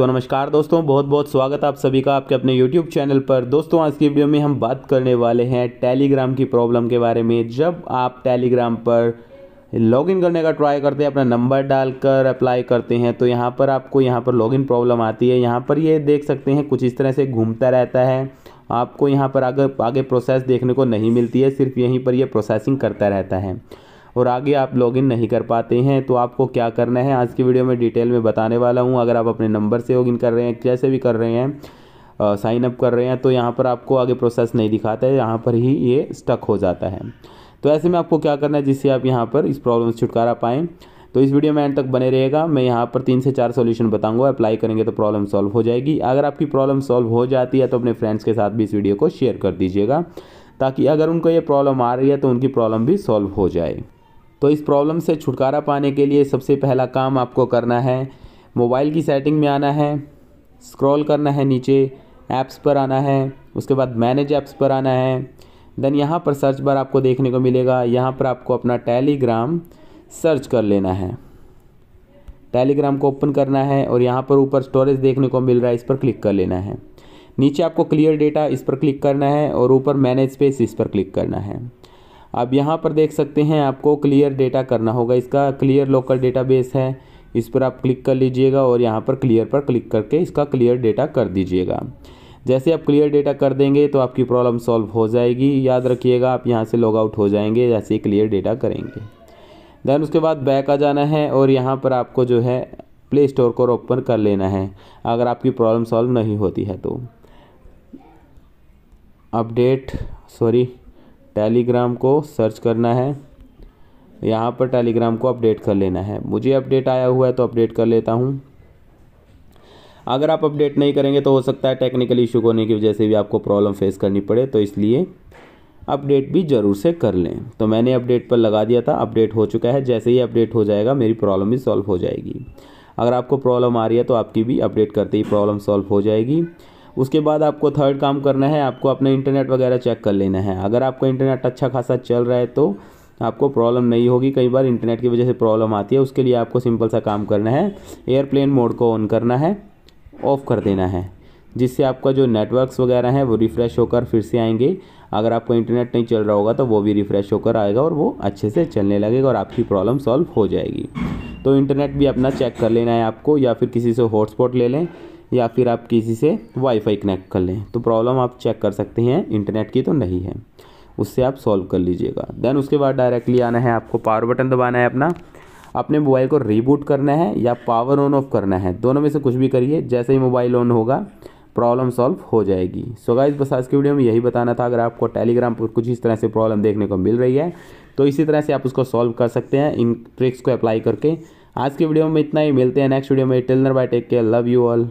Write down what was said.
सो नमस्कार दोस्तों बहुत बहुत स्वागत आप सभी का आपके अपने यूट्यूब चैनल पर दोस्तों आज की वीडियो में हम बात करने वाले हैं टेलीग्राम की प्रॉब्लम के बारे में जब आप टेलीग्राम पर लॉगिन करने का ट्राई करते हैं अपना नंबर डालकर अप्लाई करते हैं तो यहाँ पर आपको यहाँ पर लॉगिन प्रॉब्लम आती है यहाँ पर ये देख सकते हैं कुछ इस तरह से घूमता रहता है आपको यहाँ पर आगे आगे प्रोसेस देखने को नहीं मिलती है सिर्फ यहीं पर यह प्रोसेसिंग करता रहता है और आगे आप लॉगिन नहीं कर पाते हैं तो आपको क्या करना है आज की वीडियो में डिटेल में बताने वाला हूँ अगर आप अपने नंबर से लॉगिन कर रहे हैं कैसे भी कर रहे हैं साइन अप कर रहे हैं तो यहाँ पर आपको आगे प्रोसेस नहीं दिखाता है यहाँ पर ही ये स्टक हो जाता है तो ऐसे में आपको क्या करना है जिससे आप यहाँ पर इस प्रॉब्लम से छुटकारा पाएँ तो इस वीडियो में एंड तक बने रहेगा मैं यहाँ पर तीन से चार सॉल्यूशन बताऊंगा अप्लाई करेंगे तो प्रॉब्लम सॉल्व हो जाएगी अगर आपकी प्रॉब्लम सॉल्व हो जाती है तो अपने फ्रेंड्स के साथ भी इस वीडियो को शेयर कर दीजिएगा ताकि अगर उनको ये प्रॉब्लम आ रही है तो उनकी प्रॉब्लम भी सॉल्व हो जाए तो इस प्रॉब्लम से छुटकारा पाने के लिए सबसे पहला काम आपको करना है मोबाइल की सेटिंग में आना है स्क्रॉल करना है नीचे ऐप्स पर आना है उसके बाद मैनेज ऐप्स पर आना है देन यहाँ पर सर्च बार आपको देखने को मिलेगा यहाँ पर आपको अपना टेलीग्राम सर्च कर लेना है टेलीग्राम को ओपन करना है और यहाँ पर ऊपर स्टोरेज देखने को मिल रहा है इस पर क्लिक कर लेना है नीचे आपको क्लियर डेटा इस पर क्लिक करना है और ऊपर मैनेज स्पेस इस पर क्लिक करना है अब यहाँ पर देख सकते हैं आपको क्लियर डेटा करना होगा इसका क्लियर लोकल डेटाबेस है इस पर आप क्लिक कर लीजिएगा और यहाँ पर क्लियर पर क्लिक करके इसका क्लियर डेटा कर दीजिएगा जैसे आप क्लियर डेटा कर देंगे तो आपकी प्रॉब्लम सॉल्व हो जाएगी याद रखिएगा आप यहाँ से लॉग आउट हो जाएंगे जैसे क्लियर डेटा करेंगे दैन उसके बाद बैक आ जाना है और यहाँ पर आपको जो है प्ले स्टोर को ओपन कर लेना है अगर आपकी प्रॉब्लम सॉल्व नहीं होती है तो अपडेट सॉरी टेलीग्राम को सर्च करना है यहाँ पर टेलीग्राम को अपडेट कर लेना है मुझे अपडेट आया हुआ है तो अपडेट कर लेता हूँ अगर आप अपडेट नहीं करेंगे तो हो सकता है टेक्निकल इशू होने की वजह से भी आपको प्रॉब्लम फेस करनी पड़े तो इसलिए अपडेट भी ज़रूर से कर लें तो मैंने अपडेट पर लगा दिया था अपडेट हो चुका है जैसे ही अपडेट हो जाएगा मेरी प्रॉब्लम भी सॉल्व हो जाएगी अगर आपको प्रॉब्लम आ रही है तो आपकी भी अपडेट करते ही प्रॉब्लम सॉल्व हो जाएगी उसके बाद आपको थर्ड काम करना है आपको अपना इंटरनेट वगैरह चेक कर लेना है अगर आपका इंटरनेट अच्छा खासा चल रहा है तो आपको प्रॉब्लम नहीं होगी कई बार इंटरनेट की वजह से प्रॉब्लम आती है उसके लिए आपको सिंपल सा काम करना है एयरप्लेन मोड को ऑन करना है ऑफ़ कर देना है जिससे आपका जो नेटवर्क्स वगैरह हैं वो रिफ़्रेश होकर फिर से आएंगे अगर आपका इंटरनेट नहीं चल रहा होगा तो वो भी रिफ़्रेश होकर आएगा और वो अच्छे से चलने लगेगा और आपकी प्रॉब्लम सॉल्व हो जाएगी तो इंटरनेट भी अपना चेक कर लेना है आपको या फिर किसी से हॉटस्पॉट ले लें या फिर आप किसी से वाईफाई कनेक्ट कर लें तो प्रॉब्लम आप चेक कर सकते हैं इंटरनेट की तो नहीं है उससे आप सॉल्व कर लीजिएगा देन उसके बाद डायरेक्टली आना है आपको पावर बटन दबाना है अपना अपने मोबाइल को रीबूट करना है या पावर ऑन ऑफ करना है दोनों में से कुछ भी करिए जैसे ही मोबाइल ऑन होगा प्रॉब्लम सॉल्व हो जाएगी सो गाइस बस आज की वीडियो में यही बताना था अगर आपको टेलीग्राम पर कुछ इस तरह से प्रॉब्लम देखने को मिल रही है तो इसी तरह से आप उसको सॉल्व कर सकते हैं इन ट्रिक्स को अप्लाई करके आज की वीडियो में इतना ही मिलते हैं नेक्स्ट वीडियो में टेलनर bye take care love you all